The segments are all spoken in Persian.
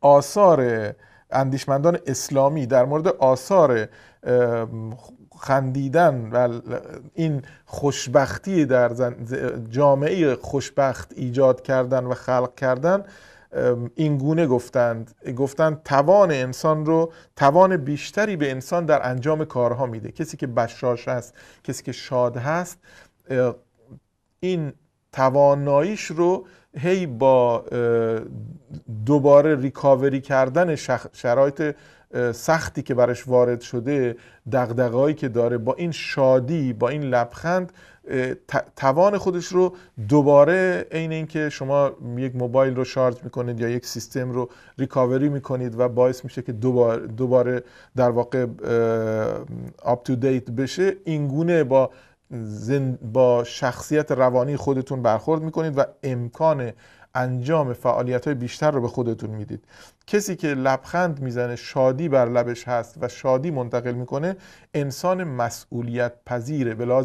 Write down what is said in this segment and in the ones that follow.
آثار اندیشمندان اسلامی در مورد آثار خندیدن و این خوشبختی در جامعه خوشبخت ایجاد کردن و خلق کردن این گونه گفتند گفتند توان انسان رو توان بیشتری به انسان در انجام کارها میده کسی که بشاش هست کسی که شاد هست این تواناییش رو هی با دوباره ریکاوری کردن شرایط سختی که برش وارد شده دقدقهایی که داره با این شادی با این لبخند توان خودش رو دوباره عین اینکه شما یک موبایل رو شارژ میکنید یا یک سیستم رو ریکاوری میکنید و باعث میشه که دوباره, دوباره در واقع اپ تو دیت بشه اینگونه با با شخصیت روانی خودتون برخورد میکنید و امکان انجام فعالیت های بیشتر رو به خودتون میدید کسی که لبخند میزنه شادی بر لبش هست و شادی منتقل میکنه انسان مسئولیت پذیره به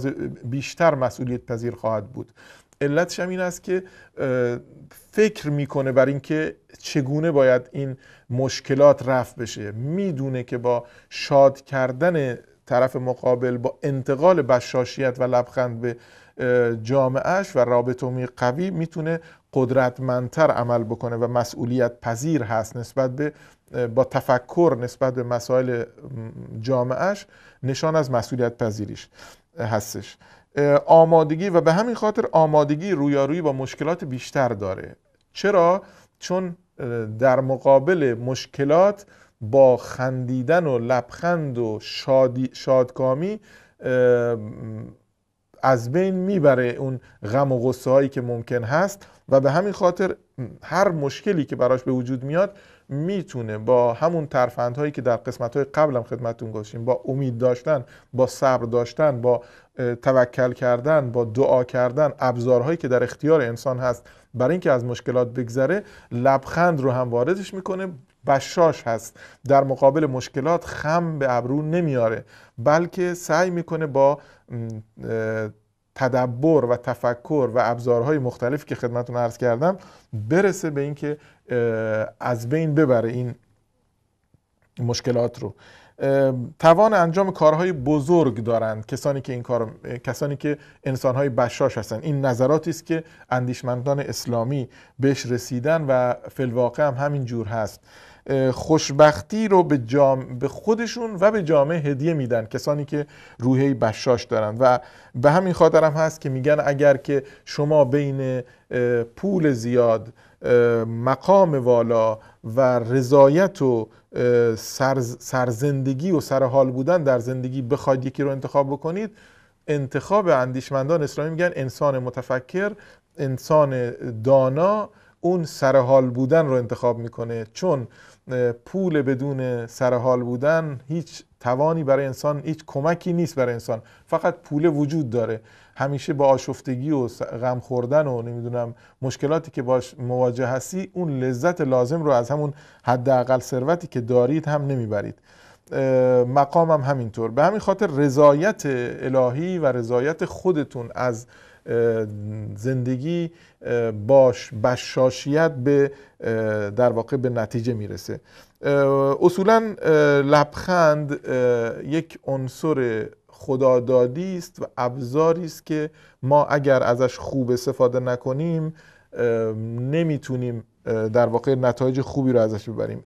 بیشتر مسئولیت پذیر خواهد بود علتش هم این است که فکر میکنه بر اینکه چگونه باید این مشکلات رفع بشه میدونه که با شاد کردن طرف مقابل با انتقال بشاشیت و لبخند به جامعهش و رابطومی قوی میتونه قدرتمندتر عمل بکنه و مسئولیت پذیر هست نسبت به با تفکر نسبت به مسائل جامعهش نشان از مسئولیت پذیریش هستش آمادگی و به همین خاطر آمادگی رویارویی با مشکلات بیشتر داره چرا؟ چون در مقابل مشکلات با خندیدن و لبخند و شادی، شادکامی از بین میبره اون غم و غصه هایی که ممکن هست و به همین خاطر هر مشکلی که براش به وجود میاد میتونه با همون ترفند هایی که در قسمت های هم خدمتون گذاشتیم با امید داشتن با صبر داشتن با توکل کردن با دعا کردن ابزارهایی که در اختیار انسان هست برای اینکه از مشکلات بگذره لبخند رو هم واردش میکنه بشاش هست در مقابل مشکلات خم به ابرو نمیاره بلکه سعی میکنه با تدبر و تفکر و ابزارهای مختلفی که خدمتون عرض کردم برسه به اینکه از بین ببره این مشکلات رو توان انجام کارهای بزرگ دارند کسانی که این کار کسانی که انسانهای بشاش هستن این نظراتی است که اندیشمندان اسلامی بهش رسیدن و فلواقع هم همین جور هست خوشبختی رو به, جام... به خودشون و به جامعه هدیه میدن کسانی که روحی بشاش دارن و به همین خاطر هم هست که میگن اگر که شما بین پول زیاد مقام والا و رضایت و سرزندگی و سرحال بودن در زندگی بخواید یکی رو انتخاب بکنید انتخاب اندیشمندان اسلامی میگن انسان متفکر انسان دانا اون سرحال بودن رو انتخاب میکنه چون پول بدون سرحال بودن هیچ توانی برای انسان هیچ کمکی نیست برای انسان فقط پول وجود داره همیشه با آشفتگی و غم خوردن و نمیدونم مشکلاتی که باش مواجه هستی اون لذت لازم رو از همون حداقل ثروتی که دارید هم نمیبرید مقامم همینطور به همین خاطر رضایت الهی و رضایت خودتون از زندگی باش بشاشیت به در واقع به نتیجه میرسه اصولا لبخند یک عنصر خدادادی است و ابزاری است که ما اگر ازش خوب استفاده نکنیم نمیتونیم در واقع نتایج خوبی رو ازش ببریم